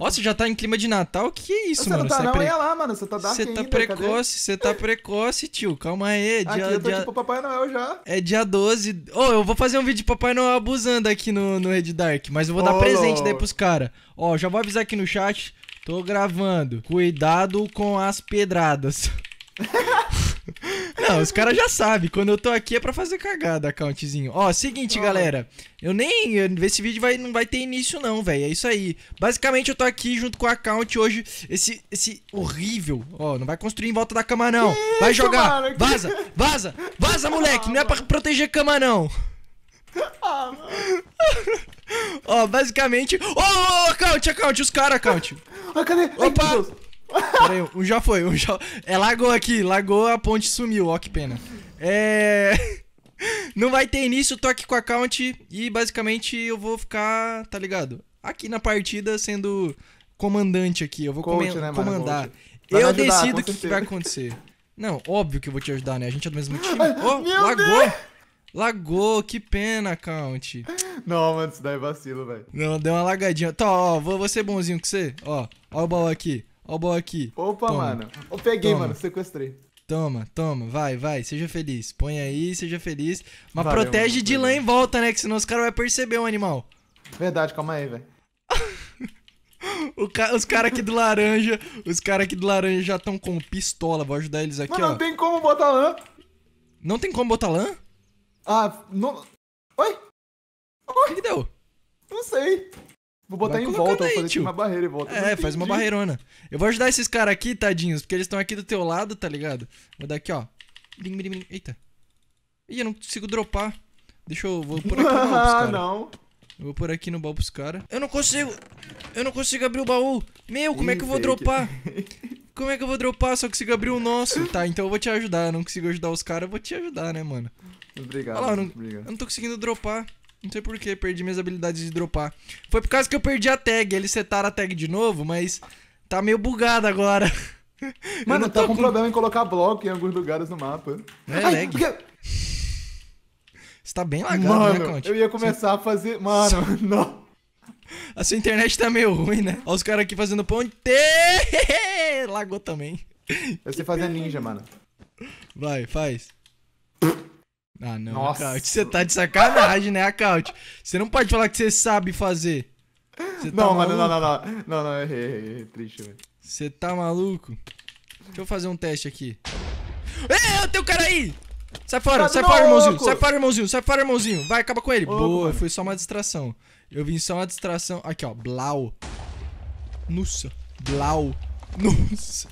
Nossa, já tá em clima de Natal? o Que é isso, você mano? Não tá, você é não, é pre... lá, mano. Você tá dark Você tá ainda, precoce, você tá precoce, tio. Calma aí. É dia, aqui eu tô dia... tipo Papai Noel já. É dia 12. Ô, oh, eu vou fazer um vídeo de Papai Noel abusando aqui no, no Red Dark, mas eu vou oh, dar presente aí daí pros caras. Ó, oh, já vou avisar aqui no chat. Tô gravando. Cuidado com as pedradas. Não, os caras já sabem. Quando eu tô aqui é pra fazer cagada, accountzinho. Ó, seguinte, oh. galera. Eu nem. Esse vídeo vai, não vai ter início, não, velho. É isso aí. Basicamente, eu tô aqui junto com o account hoje. Esse, esse horrível. Ó, não vai construir em volta da cama, não. Que vai jogar. vaza, vaza, vaza, ah, moleque. Ah, não é pra proteger cama, não. Ah, mano. Ó, basicamente. Ô, oh, account, account, os caras, account. Ah, cadê? Opa! Pera aí, um já foi, um já. É lagou aqui, lagou a ponte sumiu, ó que pena. É. Não vai ter início, tô aqui com a count e basicamente eu vou ficar, tá ligado? Aqui na partida sendo comandante aqui, eu vou Coach, né, comandar. Mano, eu ajudar, decido o que, que, vai acontecer. Não, óbvio que eu vou te ajudar, né? A gente é do mesmo time. Oh, Meu lagou! Deus. Lagou, que pena, Count. Não, mano, isso daí é vacilo, velho. Não, deu uma lagadinha. Tá, ó, vou, vou ser bonzinho com você. Ó, ó o baú aqui. Ó o bom aqui. Opa, toma. mano. Eu peguei, toma. mano. Sequestrei. Toma, toma, vai, vai, seja feliz. Põe aí, seja feliz. Mas Valeu, protege mano. de lá em volta, né? Que senão os caras vão perceber o animal. Verdade, calma aí, velho. Ca... Os caras aqui do laranja, os caras aqui do laranja já estão com pistola. Vou ajudar eles aqui, Mas não ó. tem como botar lã. Não tem como botar lã? Ah, não. Oi? Oi? O que, que deu? Não sei. Vou botar em volta, aí, vou fazer uma barreira e volta. É, faz uma barreirona. Eu vou ajudar esses caras aqui, tadinhos, porque eles estão aqui do teu lado, tá ligado? Vou dar aqui, ó. Eita. Ih, eu não consigo dropar. Deixa eu. Vou por aqui no baú pros ah, não. Eu vou por aqui no baú pros caras. Eu não consigo. Eu não consigo abrir o baú. Meu, como é Ih, é que eu vou fake. dropar? como é que eu vou dropar? Só consigo abrir o nosso. Tá, então eu vou te ajudar. Eu não consigo ajudar os caras, eu vou te ajudar, né, mano? Obrigado. Olha lá, eu não, obrigado. eu não tô conseguindo dropar. Não sei porquê, perdi minhas habilidades de dropar. Foi por causa que eu perdi a tag. Eles setaram a tag de novo, mas tá meio bugado agora. Mano, tá com, com problema em colocar bloco em alguns lugares no mapa. É, Ai, lag. Você tá bem lagado, Mano, né, Conte? Eu ia começar Você... a fazer. Mano, nossa não. A sua internet tá meio ruim, né? Olha os caras aqui fazendo ponte. Lagou também. Eu sei fazer ninja, mano. Vai, faz. Ah, não, Nossa. Acaute. Você tá de sacanagem, né, Acaute? Você não pode falar que você sabe fazer. Você tá não, tá mano, não, não, não. Não, não, errei, errei, errei. Triste, velho. Você tá maluco? Deixa eu fazer um teste aqui. Ei, tem um cara aí! Sai fora, tá sai fora, irmãozinho, sai fora, irmãozinho, sai fora, irmãozinho. Vai, acaba com ele. Ô, Boa, foi só uma distração. Eu vim só uma distração. Aqui, ó, blau. Nossa, blau. Nossa.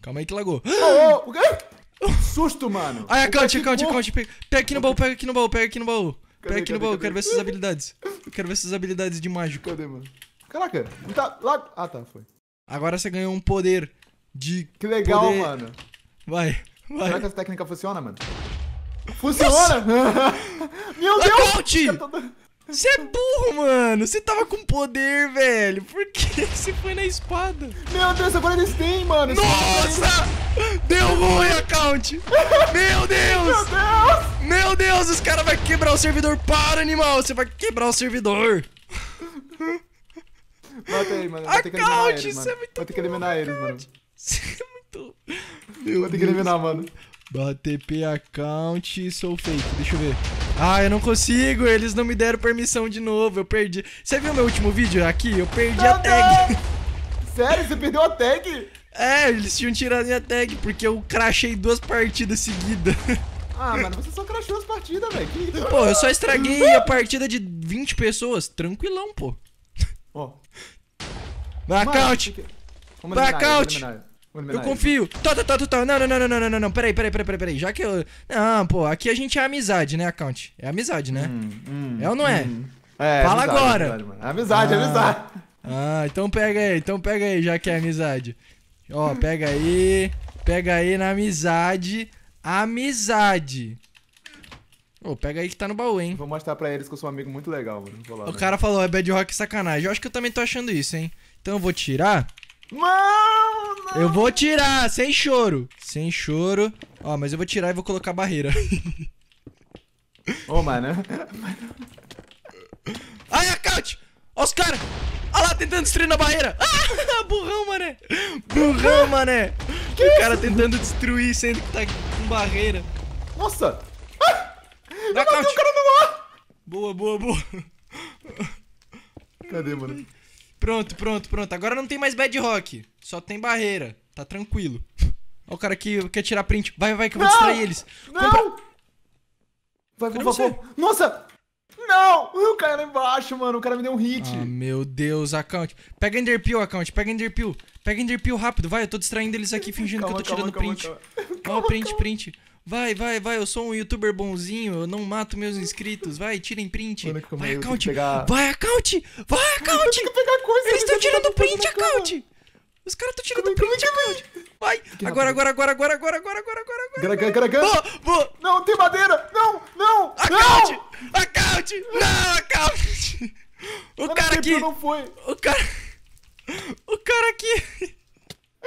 Calma aí que lagou. Ô, ô, o quê? É susto, mano. Ai, acante, acante, acante. Pega aqui no baú, pega aqui no baú, pega aqui no baú. Pega aqui no baú, quero ver suas habilidades. quero ver suas habilidades de mágico. Cadê, mano? Caraca, não tá lá... Ah, tá, foi. Agora você ganhou um poder de... Que legal, poder... mano. Vai, vai. Será que essa técnica funciona, mano? Funciona! Meu Deus! Acante! Você é burro, mano! Você tava com poder, velho! Por que você foi na espada? Meu Deus, agora eles têm, mano! Nossa! Deu ruim, account! Meu Deus! Meu Deus! Meu Deus, os caras vão quebrar o servidor. Para, animal! Você vai quebrar o servidor! Mata ele, mano. Vai ter que eliminar eles, mano. É vai ter que eliminar eles, mano. Você é muito... Meu Vou ter que eliminar, mano. BTP account, sou fake. Deixa eu ver. Ah, eu não consigo. Eles não me deram permissão de novo. Eu perdi. Você viu meu último vídeo aqui? Eu perdi não, a tag. Sério? Você perdeu a tag? É, eles tinham tirado minha tag, porque eu crachei duas partidas seguidas. Ah, mano, você só crachou as partidas, velho. Que... Pô, eu só estraguei a partida de 20 pessoas. Tranquilão, pô. Ó. Oh. Blackout! Blackout! Eu confio. Tá, tá, tá, tá, tá. Não, não, não, não, não, não, não. Peraí, peraí, peraí, peraí, peraí. Já que eu. Não, pô, aqui a gente é amizade, né, account? É amizade, né? Hum, hum, é ou não é? hum. é? É. Fala amizade, agora. Amizade, amizade, ah. amizade. Ah, então pega aí, então pega aí, já que é amizade. Ó, pega aí. Pega aí na amizade. Amizade. Ô, pega aí que tá no baú, hein? Vou mostrar pra eles que eu sou um amigo muito legal, mano. Lá, o né? cara falou, é bedrock sacanagem. Eu acho que eu também tô achando isso, hein? Então eu vou tirar. Não, Eu vou tirar, sem choro. Sem choro. Ó, mas eu vou tirar e vou colocar barreira. Ô, oh, mano. Ai, account! Ó os caras! Olha lá, tentando destruir na barreira! Ah, burrão, mané! dragão, mané. Que o cara isso? tentando destruir, sendo que tá com barreira. Nossa! Ah! Eu matei o cara no ar! Boa, boa, boa. Cadê, mano? Pronto, pronto, pronto. Agora não tem mais bedrock. Só tem barreira. Tá tranquilo. Olha o cara que quer tirar print. Vai, vai, que eu vou não! distrair eles. Não! Compra... Vai, por favor. Nossa! O cara lá embaixo, mano. O cara me deu um hit. Ah, meu Deus, account. Pega Enderpeel, account. Pega Enderpeel. Pega Enderpeel rápido, vai. Eu tô distraindo eles aqui fingindo calma, que eu tô tirando calma, print. Calma, calma. print, print. Vai, vai, vai, eu sou um youtuber bonzinho, eu não mato meus inscritos. Vai, tirem print. Mano, vai, account. Pegar... Vai, account. Vai, account. Coisa, eles estão tirando print, account. Os caras estão tirando print, account. Vai. Agora, agora, agora, agora, agora, agora, agora, agora. Agora, agora, agora. vou. Não, tem madeira. Não, não. Account. Não. Account. Não aqui. Não foi. O cara. O cara aqui.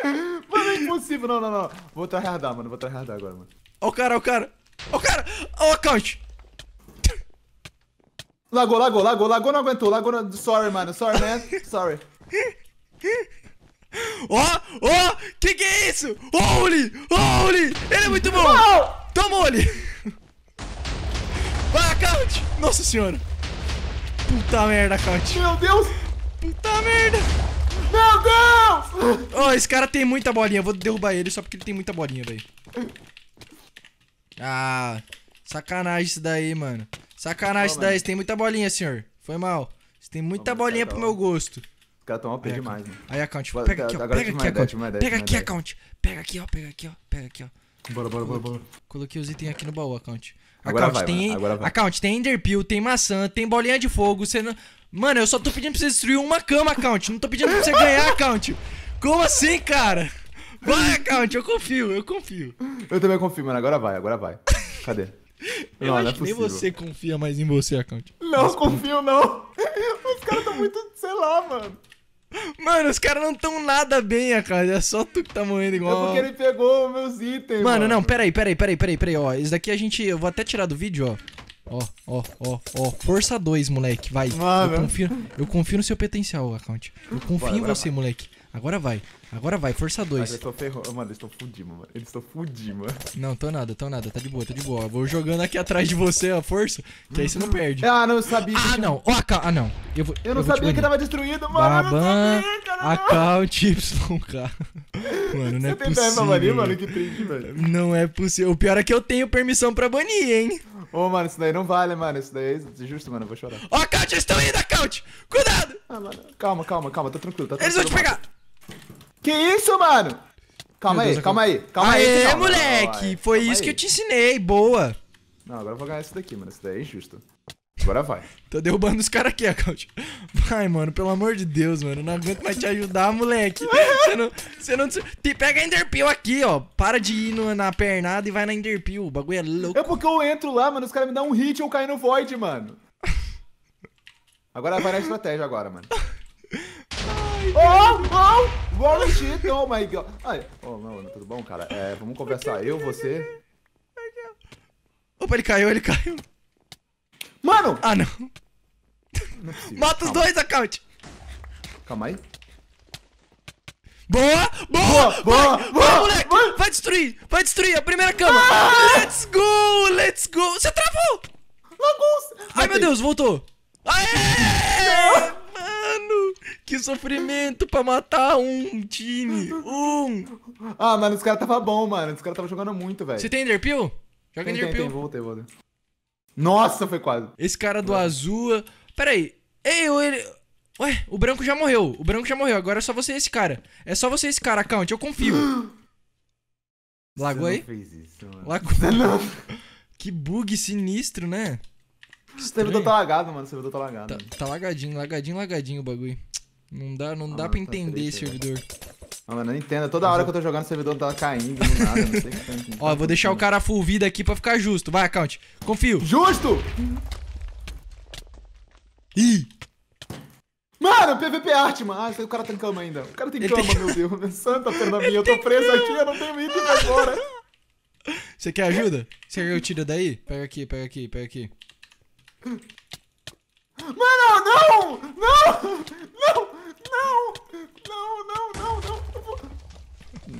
Mano, é impossível. Não, não, não. Vou tryhardar, mano. Vou tryhardar agora, mano. Ó o cara, ó o cara. Ó o cara. Ó o account. Lagou, lagou, lagou, lagou, não aguentou. Lagou, não... sorry, mano. Sorry, man. Sorry. Ó, oh, ó, oh, que que é isso? Holy, holy, ele é muito bom. Toma, holy. Vai, account. Nossa senhora. Puta merda, Count! Meu Deus! Puta merda! Meu Deus! Ó, oh, esse cara tem muita bolinha. Eu vou derrubar ele só porque ele tem muita bolinha, velho. Ah, sacanagem isso daí, mano. Sacanagem isso daí. Você tem muita bolinha, senhor. Foi mal. Você tem muita bolinha pro meu gosto. Os caras tão pé aí, demais, mano. Aí, account, pega aqui, ó. É pega aqui, account. Pega aqui, account. Pega aqui, ó. Pega aqui, ó. Pega aqui, ó. Bora, bora, bora, bora. Coloquei os itens aqui no baú, account. Agora account, vai, tem, mano, agora vai. Account, tem Enderpeel, tem maçã, tem bolinha de fogo, você não... Mano, eu só tô pedindo pra você destruir uma cama, account. Não tô pedindo pra você ganhar, account. Como assim, cara? Vai, account, eu confio, eu confio. Eu também confio, mano. Agora vai, agora vai. Cadê? Eu não, acho não é que nem você confia mais em você, account. Não, Mas confio não. Os caras tão muito, sei lá, mano. Mano, os caras não tão nada bem, cara. É só tu que tá morrendo igual. É porque ele pegou meus itens. Mano, mano. não, peraí, peraí, peraí, peraí, peraí, ó. Isso daqui a gente. Eu vou até tirar do vídeo, ó. Ó, ó, ó, ó. Força 2, moleque. Vai. Mano. Eu confio, eu confio no seu potencial, account. Eu confio em você, moleque. Agora vai. Agora vai, força 2. eu ferro... Mano, eles estão fudindo, mano. Eles estão fudindo, mano. Não, tô nada, tô nada. Tá de boa, tá de boa. Eu vou jogando aqui atrás de você, ó, força. Que aí você não uhum. perde. Ah, não, eu sabia. Ah, não. Ó, oh, ca... Ah, não. Eu, vou, eu não eu sabia que tava destruído, mano. Baban, account YK. Mano, não é possível. Você tem permissão pra banir, mano? Que triste, velho. Não é possível. O pior é que eu tenho permissão pra banir, hein? Ô, oh, mano, isso daí não vale, mano. Isso daí é justo, mano. Eu vou chorar. Ó, oh, account, eles estão indo, account! Cuidado! Ah, mano. Calma, calma, calma. Tá tranquilo, tá tranquilo. Eles vão te pegar! Que isso, mano? Calma Deus, aí, calma aí, calma Aê, aí. Aê, moleque! foi isso aí. que eu te ensinei, boa. Não, agora eu vou ganhar isso daqui, mano. Isso daí é injusto. Agora vai. Tô derrubando os caras aqui, Acaute. Vai, mano, pelo amor de Deus, mano. não aguento mais te ajudar, moleque. Você não. Você não. Te pega a Enderpeel aqui, ó. Para de ir no, na pernada e vai na Enderpeel. O bagulho é louco. É porque eu entro lá, mano. Os caras me dão um hit e eu caio no void, mano. Agora vai na estratégia agora, mano. Ai, oh, oh! Boa noite, oh my god. Ai, oh, mano, tudo bom, cara? É, vamos conversar, eu, você... Opa, ele caiu, ele caiu. Mano! Ah, não. não é Mata os dois, account. Calma aí. Boa! Boa! Boa! Boa! Vai, boa, boa, moleque! Boa. Vai destruir! Vai destruir a primeira cama! Ah. Let's go! Let's go! Você travou! Logo! Ai, meu Deus, voltou! Aê! Que sofrimento pra matar um time. Um. Ah, mano, os cara tava bom, mano. Os cara tava jogando muito, velho. Você tem Enderpeel? Joga tem, Enderpeel. Tem, tem, voltei, voltei. Nossa, foi quase. Esse cara do Ué. azul... Pera aí. Ei, ele... Ué, o branco já morreu. O branco já morreu. Agora é só você e esse cara. É só você e esse cara, Count. Eu confio. Lagou aí? Fez isso, mano. que bug sinistro, né? O servidor tá lagado, mano. O servidor tá lagado. Tá, tá lagadinho, lagadinho, lagadinho o bagulho. Não dá, não ah, dá pra tá entender esse tá servidor. Ah, mano, eu não entendo. Toda hora que eu tô jogando, o servidor tá caindo do nada. Não sei que tá Ó, vou deixar o cara full vida aqui pra ficar justo. Vai, account. Confio. Justo! Ih! Mano, PVP arte, mano. Ah, o cara tem cama ainda. O cara tem Ele cama, tem... meu Deus. Santa perna minha. Eu tô preso cama. aqui, eu não tenho item agora. Você quer ajuda? Você quer eu tiro daí? Pega aqui, pega aqui, pega aqui. Mano, não! Não! Não! Não! Não, não, não, não!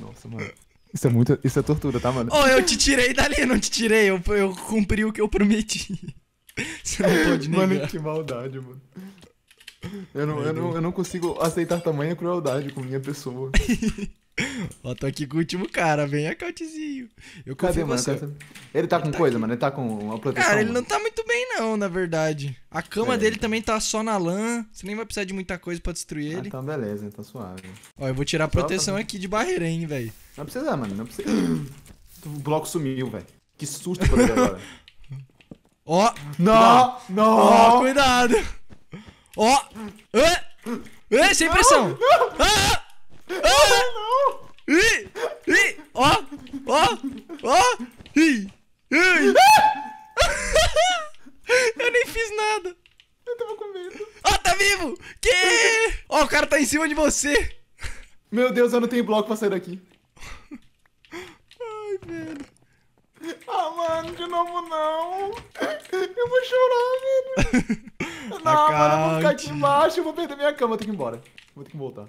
Nossa, mano. Isso é muito. Isso é tortura, tá, mano? Oh, eu te tirei dali, não te tirei. Eu, eu cumpri o que eu prometi. Você não pode negar. Mano, que maldade, mano. Eu não, eu, não, eu não consigo aceitar tamanha crueldade com minha pessoa. Ó, tô aqui com o último cara, vem a Cautizinho. Eu Cadê, mano? você. Ele tá com tá coisa, aqui. mano. Ele tá com uma proteção. Cara, ele mano. não tá muito bem, não, na verdade. A cama É. dele também tá só na lã. Você nem vai precisar de muita coisa pra destruir Ah, ele. então beleza, tá suave. Ó, eu vou tirar a proteção aqui de barreira, hein, velho. Não precisa, mano, não precisa. O bloco sumiu, velho. Que susto pra ele agora. Ó, Não, ó, não! cuidado. Ó. Hã? Hã? Sem pressão. Ah! Ah! Ih! Ih! Ó! Ó! Ó! Ih! Ih! Eu nem fiz nada! Eu tava com medo. Ó, oh, tá vivo! Que? Ó, oh, o cara tá em cima de você! Meu Deus, eu não tenho bloco pra sair daqui. Ai, velho. Ah, mano, de novo não. Eu vou chorar, velho. não, Acate. mano, eu vou ficar aqui embaixo, eu vou perder minha cama, eu tenho que ir embora. Vou ter que voltar.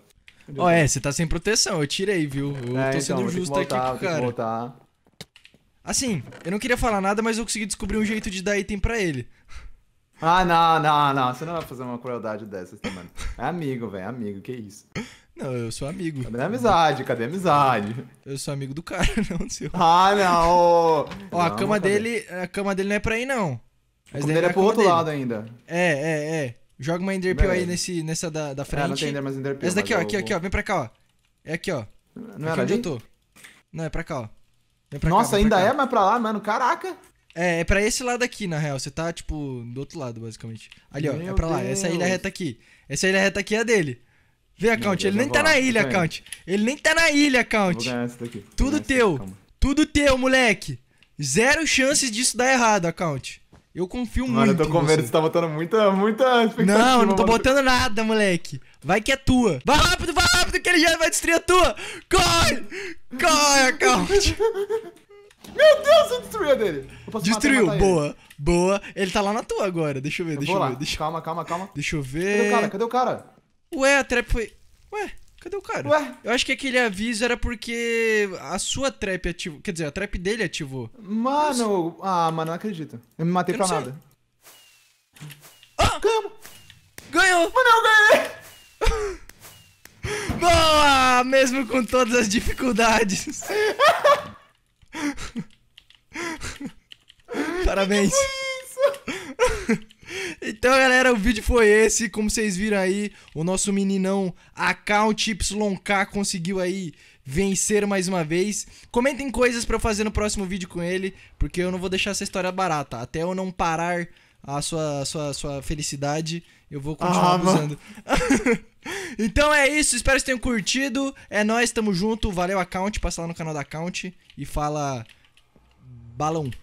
Ó, oh, é, você tá sem proteção, eu tirei, viu? Eu é, tô sendo então, justo voltar, aqui com o cara. Assim, eu não queria falar nada, mas eu consegui descobrir um jeito de dar item pra ele. Ah, não, não, não. Você não vai fazer uma crueldade dessas, tá, mano? É amigo, velho, é amigo, que isso. Não, eu sou amigo. Cadê a amizade? Cadê a amizade? Eu sou amigo do cara, não do seu. Ah, não! Ó, não, a cama dele. A cama dele não é pra ir, não. Mas a cama dele é, é pro outro dele. lado ainda. É, é, é. Joga uma Enderpeel aí nesse, nessa da, da é, frente. Ah, não tem mas Enderpeel. Essa daqui, ó. Aqui, vou... aqui, ó. Vem pra cá, ó. É aqui, ó. Não é aqui onde ali? eu tô. Não, é pra cá, ó. Pra Nossa, cá, ainda cá. é, mas pra lá, mano. Caraca. É, é pra esse lado aqui, na real. Você tá, tipo, do outro lado, basicamente. Ali, ó. É Meu é pra lá. Essa ilha reta aqui. Essa ilha reta aqui é a dele. Vê, tá Account. Ele nem tá na ilha, Account. Ele nem tá na ilha, Account. Tudo teu. Tudo teu, moleque. Zero chances disso dar errado, Account. Eu confio Mano, muito. Mano, eu tô com medo, você tá botando muita, muita expectativa. Não, não tô botando nada, moleque. Vai que é tua. Vai rápido, vai rápido, que ele já vai destruir a tua. Corre! Corre, account! Meu Deus, eu destruí a dele. Destruiu, matar, matar boa. Ele. Boa. Ele tá lá na tua agora. Deixa eu ver, eu deixa eu ver. Deixa... Calma, calma, calma. Deixa eu ver. Cadê o cara? Cadê o cara? Ué, a trap foi. Ué. Cadê o cara? Ué? Eu acho que aquele aviso era porque a sua trap ativou. Quer dizer, a trap dele ativou. Mano, ah, mano, não acredito. Eu me matei eu pra nada. Ah! Ganhamos! Ganhou! Mano, eu ganhei! Boa! Mesmo com todas as dificuldades. Parabéns. Então, galera, o vídeo foi esse. Como vocês viram aí, o nosso meninão Account YK conseguiu aí vencer mais uma vez. Comentem coisas para eu fazer no próximo vídeo com ele, porque eu não vou deixar essa história barata. Até eu não parar a sua, a sua, a sua felicidade, eu vou continuar ah, abusando. então é isso, espero que vocês tenham curtido. É nóis, tamo junto. Valeu, Account. Passa lá no canal da Account e fala balão.